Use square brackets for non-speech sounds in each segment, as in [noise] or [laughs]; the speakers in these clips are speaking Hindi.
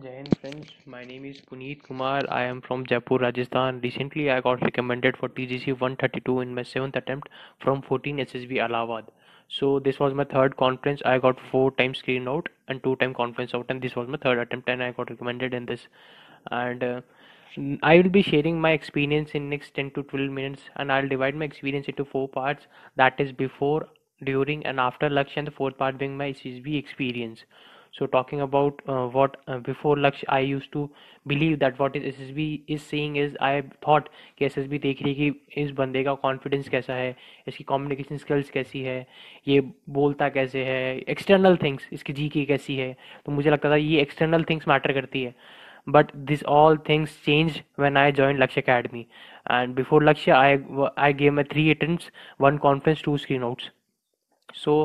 Jai friends, my name is Puneet Kumar. I am from Jaipur, Rajasthan. Recently, I got recommended for TGC 132 in my 7th attempt from 14 SSB Allahabad. So this was my third conference. I got 4 times screen out and 2 time conference out and this was my third attempt and I got recommended in this. And uh, I will be sharing my experience in next 10 to 12 minutes and I'll divide my experience into 4 parts that is before, during and after lecture, and the fourth part being my SSB experience. so talking about uh, what uh, before lakshya i used to believe that what is ssb is saying is i thought कि ssb देख रही कि इस बंदे का कॉन्फिडेंस कैसा है इसकी कम्युनिकेशन स्किल्स कैसी है ये बोलता कैसे है एक्सटर्नल थिंग्स इसकी जी की कैसी है तो मुझे लगता था ये एक्सटर्नल थिंग्स मैटर करती है but this all things changed when i joined lakshya academy and before lakshya i i gave my three attempts one conference two screen outs so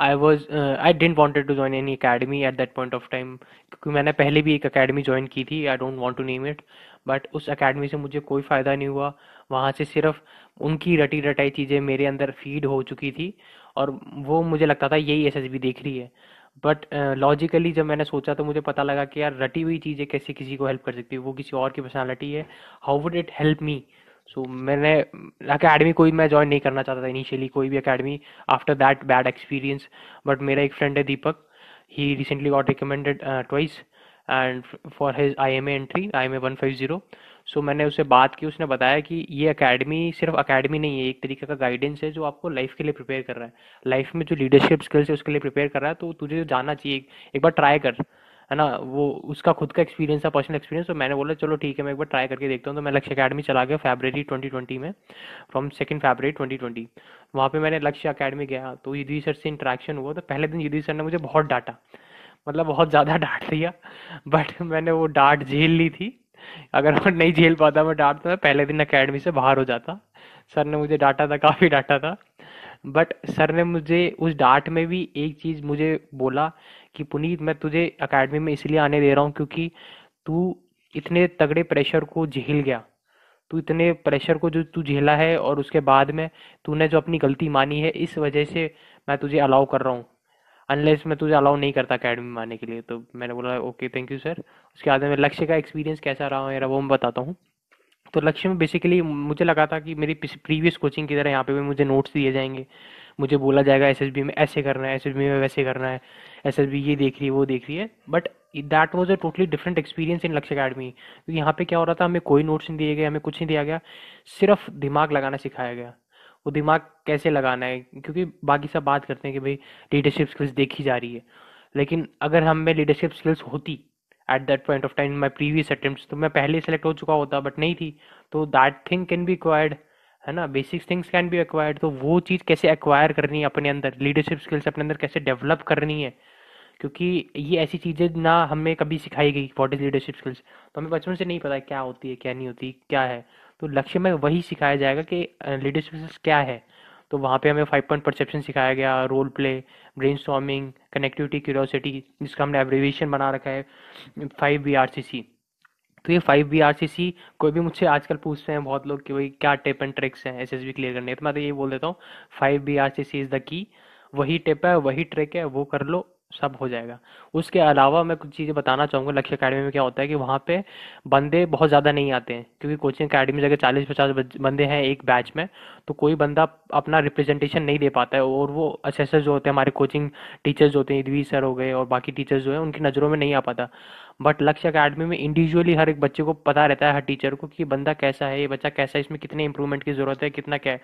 I was I didn't wanted to join any academy at that point of time क्योंकि मैंने पहले भी एक अकेडमी ज्वाइन की थी I don't want to name it but उस अकेडमी से मुझे कोई फ़ायदा नहीं हुआ वहाँ से सिर्फ उनकी रटी रटाई चीज़ें मेरे अंदर फीड हो चुकी थी और वो मुझे लगता था यही एस एस बी देख रही है बट लॉजिकली uh, जब मैंने सोचा तो मुझे पता लगा कि यार रटी हुई चीज़ें कैसे किसी को हेल्प कर सकती है वो किसी और की पर्सनैलिटी है how would it help me so मैंने अकेडमी कोई मैं ज्वाइन नहीं करना चाहता था इनिशियली कोई भी academy after that bad experience but मेरा एक फ्रेंड है दीपक ही recently got recommended twice and for his I M A entry I M A one five zero so मैंने उससे बात की उसने बताया कि ये अकेडमी सिर्फ अकेडमी नहीं है एक तरीके का गाइडेंस है जो आपको लाइफ के लिए प्रिपेयर कर रहा है लाइफ में जो लीडरशिप स्किल्स है उसके लिए प्रिपेयर कर रहा है तो तुझे तो जाना चाहिए एक बार ट्राई कर है ना वो उसका खुद का एक्सपीरियंस था पर्सनल एक्सपीरियंस तो मैंने बोला चलो ठीक है मैं एक बार ट्राई करके देखता हूँ तो मैं लक्ष्य अकेडमी चला गया फेबररी ट्वेंटी ट्वेंटी में from second February twenty twenty वहाँ पे मैंने लक्ष्य अकेडमी गया तो युद्धि सर से इंट्रैक्शन हुआ तो पहले दिन युद्धि सर ने मुझे बहुत डांटा मतलब बहुत ज़्यादा [laughs] डांट दिया बट मैंने वो डांट झेल ली थी अगर मैं नहीं झेल पाता मैं डांट तो मैं पहले दिन अकेडमी से बाहर हो जाता सर ने मुझे डांटा था काफ़ी डांटा था बट सर ने मुझे उस डांट में भी एक चीज़ मुझे बोला कि पुनीत मैं तुझे अकेडमी में इसलिए आने दे रहा हूँ क्योंकि तू इतने तगड़े प्रेशर को झेल गया तू इतने प्रेशर को जो तू झेला है और उसके बाद में तूने जो अपनी गलती मानी है इस वजह से मैं तुझे अलाउ कर रहा हूँ अनलेस मैं तुझे अलाउ नहीं करता अकेडमी में आने के लिए तो मैंने बोला ओके थैंक यू सर उसके बाद में लक्ष्य का एक्सपीरियंस कैसा रहा मेरा वो मैं बताता हूँ तो लक्ष्य में बेसिकली मुझे लगा था कि मेरी प्रीवियस कोचिंग की तरह यहाँ पे भी मुझे नोट्स दिए जाएंगे मुझे बोला जाएगा एस में ऐसे करना है एस में वैसे करना है एस ये देख रही है वो देख रही है but that was a totally different experience in Lakshya academy क्योंकि यहाँ पे क्या हो रहा था हमें कोई नोट्स नहीं दिए गए हमें कुछ नहीं दिया गया सिर्फ दिमाग लगाना सिखाया गया वो दिमाग कैसे लगाना है क्योंकि बाकी सब बात करते हैं कि भाई लीडरशिप स्किल्स देखी जा रही है लेकिन अगर हम में लीडरशिप स्किल्स होती at that point of time my previous attempt तो मैं पहले सेलेक्ट हो चुका होता बट नहीं थी तो that thing can be acquired है ना basic things can be acquired तो वो चीज़ कैसे एक्वायर करनी है अपने अंदर लीडरशिप स्किल्स अपने अंदर कैसे डेवलप करनी है क्योंकि ये ऐसी चीज़ें ना हमें कभी सिखाई गई वॉट इज़ लीडरशिप स्किल्स तो हमें बचपन से नहीं पता क्या होती है क्या नहीं होती क्या है तो लक्ष्य में वही सिखाया जाएगा कि लीडरशिप स्किल्स क्या है तो वहाँ पे हमें फाइव पॉइंट परसेप्शन सिखाया गया role play brainstorming connectivity curiosity जिसका हमने एब्रीवेशन बना रखा है five B R C C तो ये five B R C C कोई भी मुझसे आजकल पूछते हैं बहुत लोग कि भाई क्या टिप एंड ट्रिक्स हैं एस एस बी क्लियर करने तो मैं तो ये बोल देता हूँ five B R C C is the key वही टिप है वही ट्रिक है वो कर लो सब हो जाएगा उसके अलावा मैं कुछ चीज़ें बताना चाहूँगा लक्ष्य अकेडमी में क्या होता है कि वहाँ पे बंदे बहुत ज़्यादा नहीं आते हैं क्योंकि कोचिंग अकेडमी में चालीस पचास बंदे हैं एक बैच में तो कोई बंदा अपना रिप्रेजेंटेशन नहीं दे पाता है और वो असेसर जो होते हैं हमारे कोचिंग टीचर्स जो होते हैं इदवी सर हो गए और बाकी टीचर्स जो हैं उनकी नज़रों में नहीं आ पाता बट लक्ष्य अकेडमी में इंडिविजुअली हर एक बच्चे को पता रहता है हर टीचर को कि बंदा कैसा है ये बच्चा कैसा है इसमें कितने इंप्रूवमेंट की ज़रूरत है कितना क्या है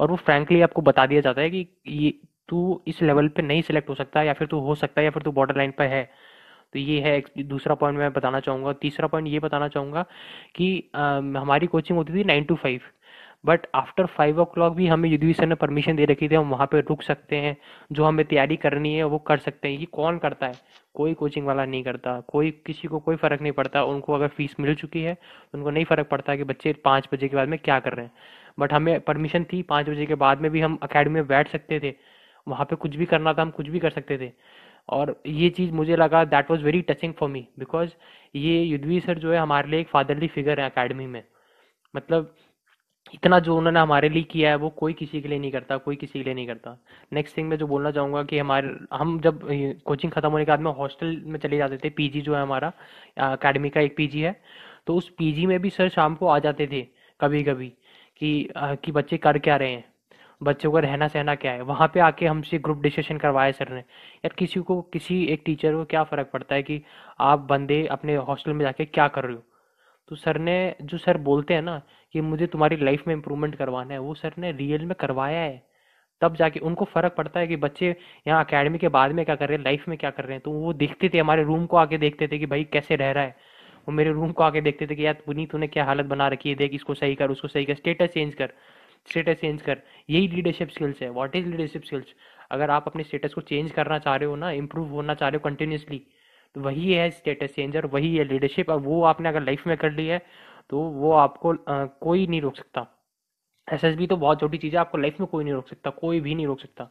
और वो फ्रैंकली आपको बता दिया जाता है कि ये तू इस लेवल पे नहीं सिलेक्ट हो सकता या फिर तू हो सकता है या फिर तू बॉर्डर लाइन पर है तो ये है दूसरा पॉइंट मैं बताना चाहूँगा तीसरा पॉइंट ये बताना चाहूँगा कि आ, हमारी कोचिंग होती थी nine to five but after five o'clock भी हमें यदि सर ने परमिशन दे रखी थी हम वहाँ पर रुक सकते हैं जो हमें तैयारी करनी है वो कर सकते हैं ये कौन करता है कोई कोचिंग वाला नहीं करता कोई किसी को कोई फ़र्क नहीं पड़ता उनको अगर फीस मिल चुकी है तो उनको नहीं फ़र्क पड़ता कि बच्चे पाँच बजे के बाद में क्या कर रहे हैं बट हमें परमिशन थी पाँच बजे के बाद में भी हम अकेडमी में बैठ सकते थे वहाँ पे कुछ भी करना था हम कुछ भी कर सकते थे और ये चीज़ मुझे लगा that was very touching for me because ये युद्धवी सर जो है हमारे लिए एक फादरली फिगर है अकेडमी में मतलब इतना जो उन्होंने हमारे लिए किया है वो कोई किसी के लिए नहीं करता कोई किसी के लिए नहीं करता नेक्स्ट थिंग मैं जो बोलना चाहूँगा कि हमारे हम जब कोचिंग ख़त्म होने के बाद में हॉस्टल में चले जाते थे पीजी जो है हमारा अकेडमी का एक पीजी है तो उस पीजी में भी सर शाम को आ जाते थे कभी कभी कि कि बच्चे कर क्या रहे हैं बच्चों का रहना सहना क्या है वहाँ पे आके हमसे ग्रुप डिस्कशन करवाया सर ने यार किसी को किसी एक टीचर को क्या फ़र्क पड़ता है कि आप बंदे अपने हॉस्टल में जाके क्या कर रहे हो तो सर ने जो सर बोलते हैं ना कि मुझे तुम्हारी लाइफ में इम्प्रूवमेंट करवाना है वो सर ने रियल में करवाया है तब जाके उनको फ़र्क पड़ता है कि बच्चे यहाँ अकेडमी के बाद में क्या कर रहे हैं लाइफ में क्या कर रहे हैं तो वो देखते थे हमारे रूम को आके देखते थे कि भाई कैसे रह रहा है वो मेरे रूम को आके देखते थे कि यार पुनीत तूने क्या हालत बना रखी है देख इसको सही कर उसको सही कर स्टेटस चेंज कर स्टेटस चेंज कर यही लीडरशिप स्किल्स है वॉट इज लीडरशिप स्किल्स अगर आप अपने स्टेटस को चेंज करना चाह रहे हो ना इम्प्रूव होना चाह रहे हो कंटिन्यूसली तो वही है स्टेटस चेंजर वही है लीडरशिप और वो आपने अगर लाइफ में कर ली है तो वो आपको आ, कोई नहीं रोक सकता एस एस बी तो बहुत छोटी चीज़ है आपको लाइफ में कोई नहीं रोक सकता कोई भी नहीं रोक सकता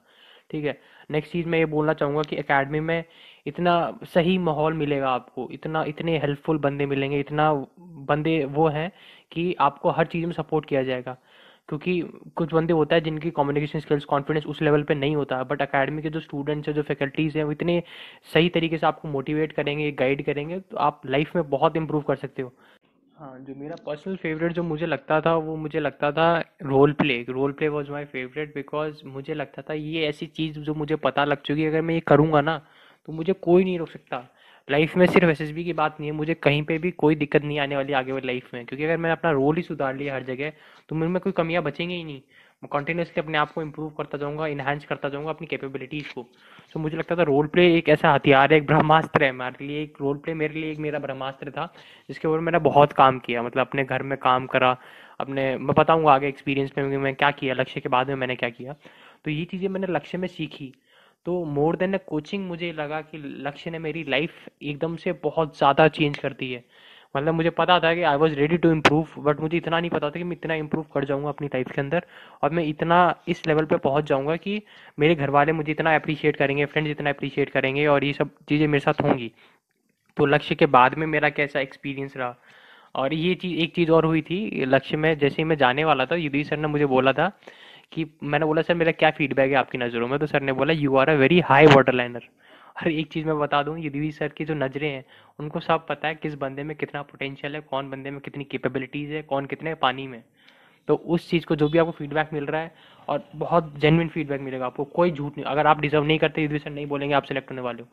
ठीक है नेक्स्ट चीज़ मैं ये बोलना चाहूँगा कि अकेडमी में इतना सही माहौल मिलेगा आपको इतना इतने हेल्पफुल बंदे मिलेंगे इतना बंदे वो हैं कि आपको हर चीज़ में सपोर्ट किया जाएगा क्योंकि कुछ बंदे होता है जिनकी कम्युनिकेशन स्किल्स कॉन्फिडेंस उस लेवल पे नहीं होता बट अकेडमी के जो स्टूडेंट्स हैं जो फैकल्टीज़ हैं वो इतने सही तरीके से आपको मोटिवेट करेंगे गाइड करेंगे तो आप लाइफ में बहुत इम्प्रूव कर सकते हो हाँ जो मेरा पर्सनल फेवरेट जो मुझे लगता था वो मुझे लगता था role play role play was my favourite because मुझे लगता था ये ऐसी चीज़ जो मुझे पता लग चुकी है अगर मैं ये करूँगा ना तो मुझे कोई नहीं रोक सकता लाइफ में सिर्फ एस की बात नहीं है मुझे कहीं पे भी कोई दिक्कत नहीं आने वाली आगे वाली लाइफ में क्योंकि अगर मैंने अपना रोल ही सुधार लिया हर जगह तो मेरे में कोई कमियाँ बचेंगे ही नहीं मैं कॉन्टीन्यूसली अपने आप को इम्प्रूव करता जाऊँगा इन्हांस करता जाऊँगा अपनी कैपेबिलिटीज़ को तो मुझे लगता था रोल प्ले एक ऐसा हथियार है एक ब्रह्मास्त्र है मेरे लिए एक रोल प्ले मेरे लिए एक मेरा ब्रह्मास्त्र था जिसके ऊपर मैंने बहुत काम किया मतलब अपने घर में काम करा अपने मैं बताऊँगा आगे एक्सपीरियंस में मैं क्या किया लक्ष्य के बाद में मैंने क्या किया तो ये चीज़ें मैंने लक्ष्य में सीखी तो मोर देन अ कोचिंग मुझे लगा कि लक्ष्य ने मेरी लाइफ एकदम से बहुत ज़्यादा चेंज कर दी है मतलब मुझे पता था कि I was ready to improve but मुझे इतना नहीं पता था कि मैं इतना इम्प्रूव कर जाऊँगा अपनी लाइफ के अंदर और मैं इतना इस लेवल पर पहुँच जाऊँगा कि मेरे घर वाले मुझे इतना अप्रिशिएट करेंगे फ्रेंड्स इतना अप्रिशिएट करेंगे और ये सब चीज़ें मेरे साथ होंगी तो लक्ष्य के बाद में मेरा कैसा एक्सपीरियंस रहा और ये चीज़ एक चीज़ और हुई थी लक्ष्य में जैसे ही मैं जाने वाला था युद्धि सर ने मुझे बोला था कि मैंने बोला सर मेरा क्या फीडबैक है आपकी नज़रों में तो सर ने बोला you are a very high water liner और एक चीज़ मैं बता दूँ यदि सर की जो नज़रें हैं उनको सब पता है किस बंदे में कितना पोटेंशियल है कौन बंदे में कितनी कैपेबिलिटीज़ है कौन कितने पानी में तो उस चीज़ को जो भी आपको फीडबैक मिल रहा है और बहुत जेनविन फीडबैक मिलेगा आपको कोई झूठ नहीं अगर आप डिजर्व नहीं करते यदि सर नहीं बोलेंगे आप सेलेक्ट होने वाले हो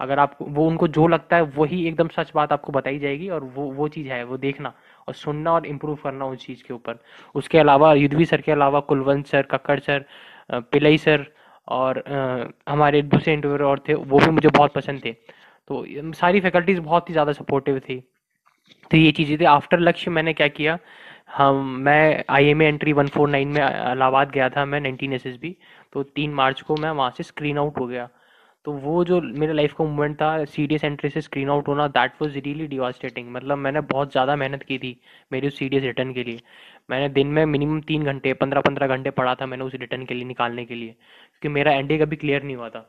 अगर आपको वो उनको जो लगता है वही एकदम सच बात आपको बताई जाएगी और वो वो चीज़ है वो देखना और सुनना और इम्प्रूव करना उस चीज़ के ऊपर उसके अलावा युद्धवी सर के अलावा Kulwant sir Kakkar sir Pillai sir और आ, हमारे दूसरे इंटरव्यूर और थे वो भी मुझे बहुत पसंद थे तो सारी फैकल्टीज़ बहुत ही ज़्यादा सपोर्टिव थी तो ये चीज़ें थी आफ्टर लक्ष्य मैंने क्या किया हम मैं I M entry one four nine में इलाहाबाद गया था मैं नाइनटीन एस एस बी तो तीन मार्च को मैं वहाँ से स्क्रीन आउट हो गया तो वो जो मेरे लाइफ का मोमेंट था सी डी एस एंट्री से स्क्रीन आउट होना दैट वॉज रियली डिवास्टेटिंग मतलब मैंने बहुत ज़्यादा मेहनत की थी मेरी उस सी डी एस रिटर्न के लिए मैंने दिन में मिनिमम तीन घंटे पंद्रह पंद्रह घंटे पढ़ा था मैंने उस रिटर्न के लिए निकालने के लिए क्योंकि मेरा एन डी कभी क्लियर नहीं हुआ था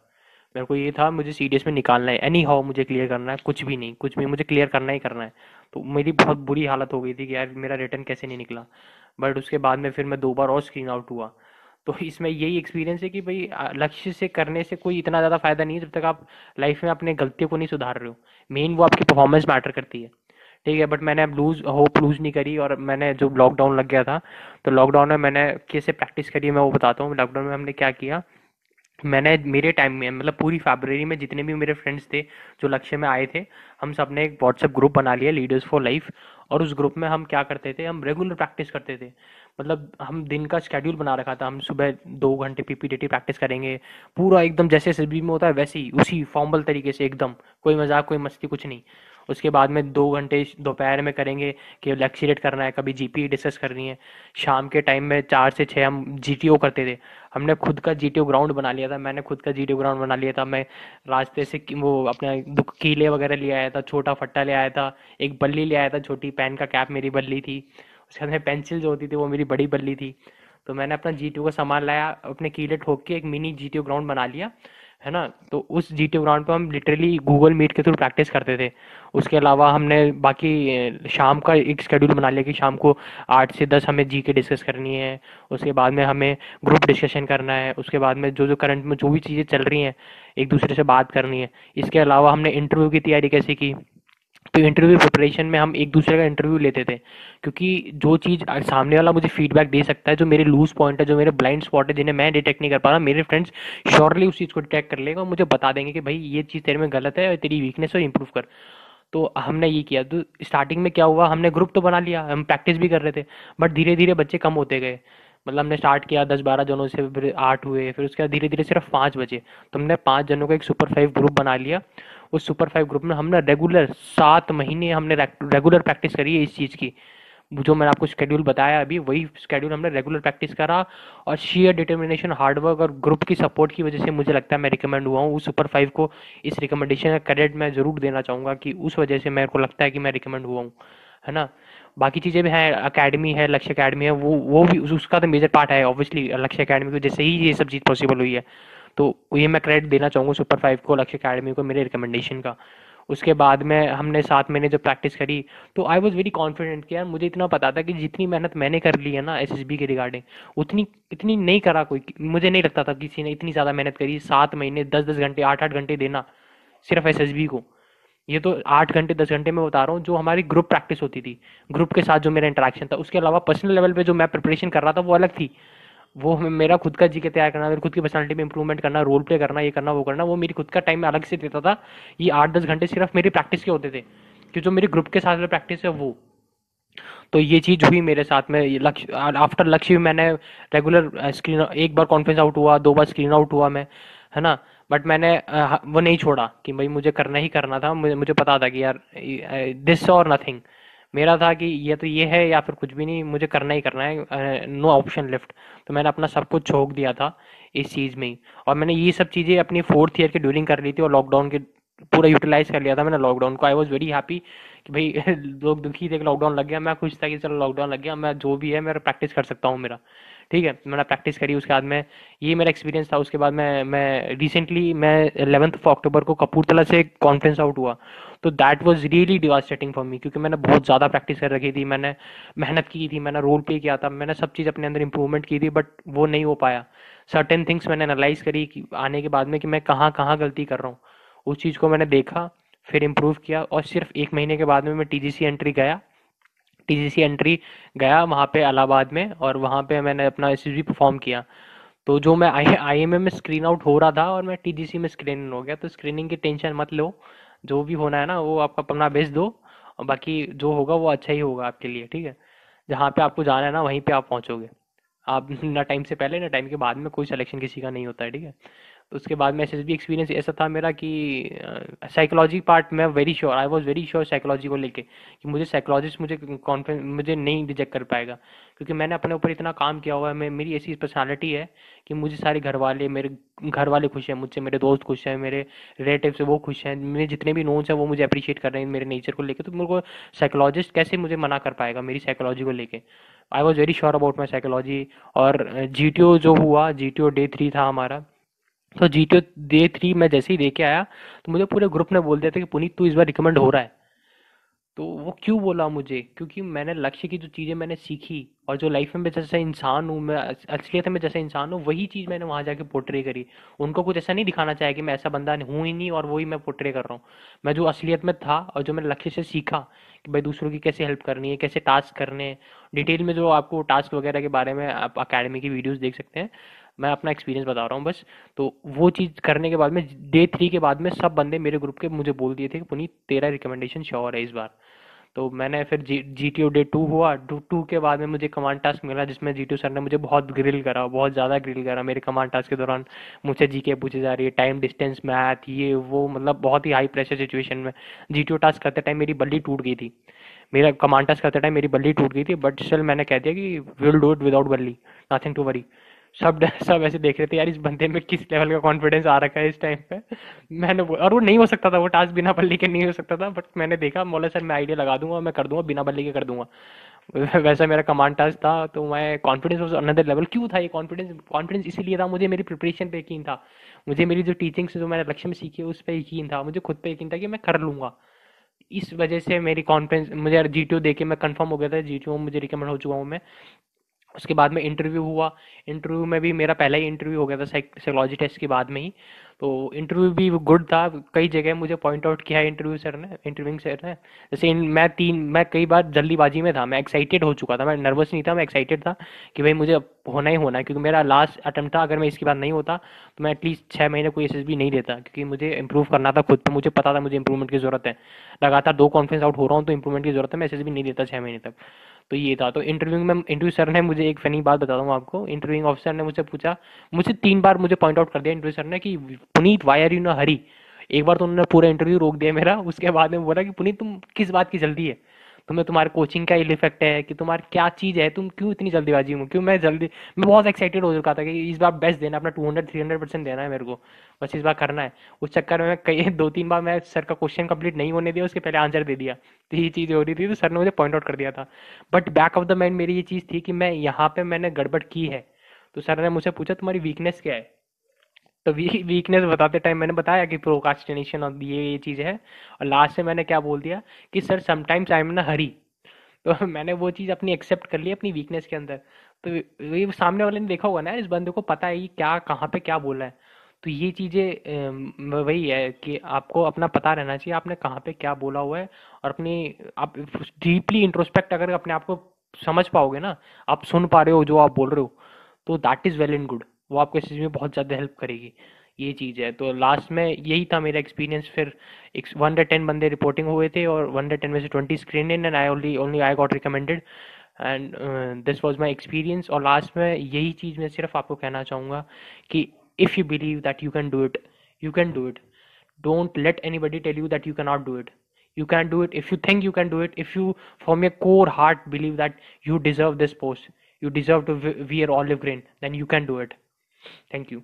मेरे को ये था मुझे सी डी एस में निकालना है एनी हाउ मुझे क्लियर करना है कुछ भी नहीं कुछ भी मुझे क्लियर करना ही करना है तो मेरी बहुत बुरी हालत हो गई थी कि यार मेरा रिटर्न कैसे नहीं निकला बट उसके बाद में फिर मैं दो बार और स्क्रीन आउट हुआ तो इसमें यही एक्सपीरियंस है कि भाई लक्ष्य से करने से कोई इतना ज़्यादा फायदा नहीं है जब तक आप लाइफ में अपने गलतियों को नहीं सुधार रहे हो मेन वो आपकी परफॉर्मेंस मैटर करती है ठीक है बट मैंने अब लूज होप लूज नहीं करी और मैंने जो लॉकडाउन लग गया था तो लॉकडाउन में मैंने कैसे प्रैक्टिस करी मैं वो बताता हूँ लॉकडाउन में हमने क्या किया मैंने मेरे टाइम में मतलब पूरी फेबररी में जितने भी मेरे फ्रेंड्स थे जो लक्ष्य में आए थे हम सब ने एक व्हाट्सएप ग्रुप बना लिया लीडर्स फॉर लाइफ और उस ग्रुप में हम क्या करते थे हम रेगुलर प्रैक्टिस करते थे मतलब हम दिन का शेड्यूल बना रखा था हम सुबह दो घंटे पीपीटीटी प्रैक्टिस करेंगे पूरा एकदम जैसे एस में होता है वैसे ही उसी फॉर्मल तरीके से एकदम कोई मजाक कोई मस्ती कुछ नहीं उसके बाद में दो घंटे दोपहर में करेंगे कि लेक्चरेट करना है कभी जीपी डिस्कस e करनी है शाम के टाइम में चार से छः हम जी करते थे हमने खुद का जी ग्राउंड बना लिया था मैंने खुद का जी ग्राउंड बना लिया था मैं रास्ते से वो अपना कीले वगैरह ले आया था छोटा फट्टा ले आया था एक बल्ली ले आया था छोटी पेन का कैप मेरी बल्ली थी उसके अंदर में पेंसिल जो होती थी वो मेरी बड़ी बल्ली थी तो मैंने अपना जी का सामान लाया अपने कीले ठोक के एक मिनी जी ग्राउंड बना लिया है ना तो उस जी ग्राउंड पर हम लिटरली गूगल मीट के थ्रू प्रैक्टिस करते थे उसके अलावा हमने बाकी शाम का एक शेड्यूल बना लिया कि शाम को आठ से दस हमें जी के डिस्कस करनी है उसके बाद में हमें ग्रुप डिस्कशन करना है उसके बाद में जो जो करंट में जो भी चीज़ें चल रही हैं एक दूसरे से बात करनी है इसके अलावा हमने इंटरव्यू की तैयारी कैसे की तो इंटरव्यू प्रिपरेशन में हम एक दूसरे का इंटरव्यू लेते थे क्योंकि जो चीज़ सामने वाला मुझे फीडबैक दे सकता है जो मेरे लूज पॉइंट है जो मेरे ब्लाइंड स्पॉट है जिन्हें मैं डिटेक्ट नहीं कर पा रहा मेरे फ्रेंड्स श्योरली उस चीज़ को डिटेक्ट कर लेगा और मुझे बता देंगे कि भाई ये चीज़ तेरे में गलत है और तेरी वीकनेस और इम्प्रूव कर तो हमने ये किया तो स्टार्टिंग में क्या हुआ हमने ग्रुप तो बना लिया हम प्रैक्टिस भी कर रहे थे बट धीरे धीरे बच्चे कम होते गए मतलब हमने स्टार्ट किया दस बारह जनों से फिर आठ हुए फिर उसके बाद धीरे धीरे सिर्फ पाँच बजे तो हमने पाँच जनों का एक सुपर फाइव ग्रुप बना लिया उस सुपर फाइव ग्रुप में हमने रेगुलर सात महीने हमने रेगुलर प्रैक्टिस करी है इस चीज़ की जो मैंने आपको शेड्यूल बताया अभी वही शेड्यूल हमने रेगुलर प्रैक्टिस करा और शेयर डिटर्मिनेशन हार्डवर्क और ग्रुप की सपोर्ट की वजह से मुझे लगता है मैं रिकमेंड हुआ हूँ उस सुपर फाइव को इस रिकमेंडेशन का क्रेडिट मैं ज़रूर देना चाहूँगा कि उस वजह से मेरे को लगता है कि मैं रिकमेंड हुआ हूँ है ना बाकी चीज़ें भी हैं अकेडमी है लक्ष्य अकेडमी है वो वो भी उसका तो मेजर पार्ट है ऑब्वियसली लक्ष्य अकेडमी को जैसे ही ये सब चीज़ पॉसिबल हुई है तो ये मैं क्रेडिट देना चाहूँगा सुपर फाइव को लक्ष्य अकेडमी को मेरे रिकमेंडेशन का उसके बाद में हमने सात महीने जब प्रैक्टिस करी तो आई वॉज़ वेरी कॉन्फिडेंट कि यार मुझे इतना पता था कि जितनी मेहनत मैंने कर ली है ना एस एस बी के रिगार्डिंग उतनी इतनी नहीं करा कोई मुझे नहीं लगता था किसी ने इतनी ज़्यादा मेहनत करी सात महीने दस दस घंटे आठ आठ घंटे देना सिर्फ एस एस बी को ये तो आठ घंटे दस घंटे में बता रहा हूँ जो हमारी ग्रुप प्रैक्टिस होती थी ग्रुप के साथ जो मेरा इंटरेक्शन था उसके अलावा पर्सनल लेवल पे जो मैं प्रिपरेशन कर रहा था वो अलग थी वो हमें मेरा खुद का जी के तैयार करना मेरी खुद की पर्सनलिटी में इंप्रूवमेंट करना रोल प्ले करना ये करना वो करना वो मेरी खुद का टाइम अलग से देता था ये आठ दस घंटे सिर्फ मेरी प्रैक्टिस के होते थे कि जो मेरे ग्रुप के साथ प्रैक्टिस है वो तो ये चीज़ हुई मेरे साथ में लक्ष्य आफ्टर लक्ष्य भी मैंने रेगुलर स्क्रीन एक बार कॉन्फ्रेंस आउट हुआ दो बार स्क्रीन आउट हुआ मैं है ना बट मैंने वो नहीं छोड़ा कि भाई मुझे करना ही करना था मुझे मुझे पता था कि यार दिस और नथिंग मेरा था कि ये तो ये है या फिर कुछ भी नहीं मुझे करना ही करना है नो ऑप्शन लेफ्ट तो मैंने अपना सब कुछ छोक दिया था इस चीज़ में ही और मैंने ये सब चीज़ें अपनी फोर्थ ईयर के ड्यूरिंग कर ली थी और लॉकडाउन के पूरा यूटिलाइज कर लिया था मैंने लॉकडाउन को आई वॉज वेरी हैप्पी कि भाई [laughs] लोग दुखी थे कि लॉकडाउन लग गया मैं खुश था कि चलो लॉकडाउन लग गया मैं जो भी है मैं प्रैक्टिस कर सकता हूँ मेरा ठीक है मैंने प्रैक्टिस करी उसके बाद में ये मेरा एक्सपीरियंस था उसके बाद मैं मैं रिसेंटली मैं इलेवंथ ऑफ अक्टूबर को कपूरतला से कॉन्फ्रेंस आउट हुआ तो that was really devastating for me क्योंकि मैंने बहुत ज़्यादा प्रैक्टिस कर रखी थी मैंने मेहनत की थी मैंने रोल प्ले किया था मैंने सब चीज़ अपने अंदर इंप्रूवमेंट की थी बट वो नहीं हो पाया सर्टेन थिंग्स मैंने एनालाइज करी कि आने के बाद में कि मैं कहाँ कहाँ गलती कर रहा हूँ उस चीज़ को मैंने देखा फिर इम्प्रूव किया और सिर्फ एक महीने के बाद में मैं टी एंट्री गया टीसीसी एंट्री गया वहाँ पे अलाहाबाद में और वहाँ पे मैंने अपना एस परफॉर्म किया तो जो मैं आई आई एम में स्क्रीन आउट हो रहा था और मैं टी में स्क्रीन हो गया तो स्क्रीनिंग की टेंशन मत लो जो भी होना है ना वो आपका अपना बेच दो और बाकी जो होगा वो अच्छा ही होगा आपके लिए ठीक है जहाँ पे आपको जाना है ना वहीं पे आप पहुँचोगे आप [laughs] ना टाइम से पहले ना टाइम के बाद में कोई सिलेक्शन किसी का नहीं होता है ठीक है तो उसके बाद में एस एक्सपीरियंस ऐसा था मेरा कि साइकोलॉजी पार्ट मैं very sure I was very sure psychology को लेके कि मुझे साइकोलॉजिस्ट मुझे कॉन्फिडेंस मुझे नहीं रिजेक्ट कर पाएगा क्योंकि मैंने अपने ऊपर इतना काम किया हुआ है मैं मेरी ऐसी पर्सनालिटी है कि मुझे सारे घर वाले मेरे घर वाले खुश हैं मुझसे मेरे दोस्त खुश हैं मेरे रिलेटिव वो खुश हैं मेरे जितने भी नोन्स हैं वो मुझे अप्रिशिएट कर रहे हैं मेरे नेचर को लेकर तो मेरे को साइकोलॉजिस्ट कैसे मुझे मना कर पाएगा मेरी साइकोलॉजी को लेकर I was very sure about my psychology और जी जो हुआ जी डे थ्री था हमारा तो जी टी डे थ्री मैं जैसे ही दे के आया तो मुझे पूरे ग्रुप ने बोल दिया था कि पुनीत तू इस बार रिकमेंड हो रहा है तो वो क्यों बोला मुझे क्योंकि मैंने लक्ष्य की जो चीज़ें मैंने सीखी और जो लाइफ में मैं जैसे इंसान हूँ मैं असलियत में जैसे इंसान हूँ वही चीज़ मैंने वहाँ जाके पोर्ट्रे करी उनको कुछ ऐसा नहीं दिखाना चाहिए कि मैं ऐसा बंदा हूँ ही नहीं और वही मैं पोर्ट्रे कर रहा हूँ मैं जो असलियत में था और जो मैंने लक्ष्य से सीखा कि भाई दूसरों की कैसे हेल्प करनी है कैसे टास्क करने हैं डिटेल में जो आपको टास्क वगैरह के बारे में आप अकेडमी की वीडियोज़ देख सकते हैं मैं अपना एक्सपीरियंस बता रहा हूँ बस तो वो चीज़ करने के बाद में डे थ्री के बाद में सब बंदे मेरे ग्रुप के मुझे बोल दिए थे कि पुनी तेरा रिकमेंडेशन श्योर है इस बार तो मैंने फिर G G T O day two हुआ टू के बाद में मुझे कमांड टास्क मिला जिसमें जी टी ओ सर ने मुझे बहुत ग्रिल करा बहुत ज़्यादा ग्रिल करा मेरे कमांड टास्क के दौरान मुझसे जी के पूछी जा रही है टाइम डिस्टेंस मैथ ये वो मतलब बहुत ही हाई प्रेशर सिचुएशन में जी टी ओ टास्क करते टाइम मेरी बल्ली टूट गई थी मेरा कमांड टास्क करते टाइम मेरी बल्ली टूट गई थी बट स्टिल मैंने कह दिया कि विल डू इट विदाउट बल्ली नथिंग टू वरी सब सब ऐसे देख रहे थे यार इस बंदे में किस लेवल का कॉन्फिडेंस आ रखा है इस टाइम पे मैंने वो और वो नहीं हो सकता था वो टास्क बिना बल्ली के नहीं हो सकता था बट मैंने देखा बोला सर मैं आइडिया लगा दूंगा मैं कर दूंगा बिना बल्ली के कर दूंगा [laughs] वैसा मेरा कमांड टास्क था तो मैं कॉन्फिडेंस वॉज अनदर लेवल क्यों था ये कॉन्फिडेंस कॉन्फिडेंस इसीलिए था मुझे मेरी प्रिपरेशन पे यकीन था मुझे मेरी जो टीचिंग से जो मैंने लक्ष्य में सीखी उस पर यकीन था मुझे खुद पर यकीन था कि मैं कर लूँगा इस वजह से मेरी कॉन्फिडेंस मुझे जी टी ओ देखे मैं कन्फर्म हो गया था जी टी ओ मुझे रिकमेंड हो चुका हूँ मैं उसके बाद में इंटरव्यू हुआ इंटरव्यू में भी मेरा पहला ही इंटरव्यू हो गया था साइकोलॉजी टेस्ट के बाद में ही तो इंटरव्यू भी गुड था कई जगह मुझे पॉइंट आउट किया है इंटरव्यू सर ने इंटरव्यूइंग सर ने जैसे मैं तीन मैं कई बार जल्दीबाजी में था मैं एक्साइटेड हो चुका था मैं नर्वस नहीं था मैं एक्साइटेड था कि भाई मुझे होना ही होना है क्योंकि मेरा लास्ट अटैम्प्ट था अगर मैं इसके बाद नहीं होता तो मैं एटलीस्ट छः महीने कोई एस नहीं देता क्योंकि मुझे इंप्रूव करना था खुद पर मुझे पता था मुझे इंप्रूवमेंट की ज़रूरत है लगातार दो कॉन्फ्रेंस आउट हो रहा हूँ तो इंप्रूवमेंट की ज़रूरत है मैं एस नहीं देता छः महीने तक तो ये था तो इंटरव्यू में इंटरव्यू सर ने मुझे एक फनी बात बता दूँ आपको इंटरव्यूइंग ऑफिसर ने मुझे पूछा मुझे तीन बार मुझे पॉइंट आउट कर दिया इंटरव्यू सर ने कि Puneet why are you no hurry एक बार तो उन्होंने पूरा इंटरव्यू रोक दिया मेरा उसके बाद में बोला कि पुनीत तुम किस बात की जल्दी है तुम्हें तुम्हारे कोचिंग का इल इफेक्ट है कि तुम्हारी क्या चीज़ है तुम क्यों इतनी जल्दीबाजी में क्यों मैं जल्दी मैं बहुत एक्साइटेड हो चुका था कि इस बार बेस्ट देना अपना two hundred three hundred percent देना है मेरे को बस इस बार करना है उस चक्कर में कई [laughs] दो तीन बार मैं सर का क्वेश्चन कंप्लीट नहीं होने दिया उसके पहले आंसर दे दिया तो ये चीज़ हो रही थी तो सर ने मुझे पॉइंट आउट कर दिया था but back of the mind मेरी ये चीज़ थी कि मैं यहाँ पर मैंने गड़बड़ की है तो सर ने मुझसे पूछा तुम्हारी वीकनेस क्या है तो वीकनेस बताते टाइम मैंने बताया कि प्रोकास्टिनेशन और ये ये चीज़ है और लास्ट से मैंने क्या बोल दिया कि सर समटाइम्स आई एम ना हरी तो मैंने वो चीज़ अपनी एक्सेप्ट कर ली अपनी वीकनेस के अंदर तो ये सामने वाले ने देखा होगा ना इस बंदे को पता है कि क्या कहाँ पे क्या बोला है तो ये चीज़ें वही है कि आपको अपना पता रहना चाहिए आपने कहाँ पे क्या बोला हुआ है और अपनी आप डीपली इंट्रोस्पेक्ट अगर अपने आप को समझ पाओगे ना आप सुन पा रहे हो जो आप बोल रहे हो तो that is well and good वो आपको इस चीज़ में बहुत ज़्यादा हेल्प करेगी ये चीज़ है तो लास्ट में यही था मेरा एक्सपीरियंस फिर एक वन हंड्रेड टेन बंदे रिपोर्टिंग हुए थे और वन हंड्रेड टेन में से twenty screen in and I only only I got recommended and this was my experience और लास्ट में यही चीज़ मैं सिर्फ आपको कहना चाहूँगा कि if you believe that you can do it you can do it don't let anybody tell you that you can not do it you can do it if you think you can do it if you you from core heart believe that you deserve this post you deserve to to all evergreen then you can do it Thank you.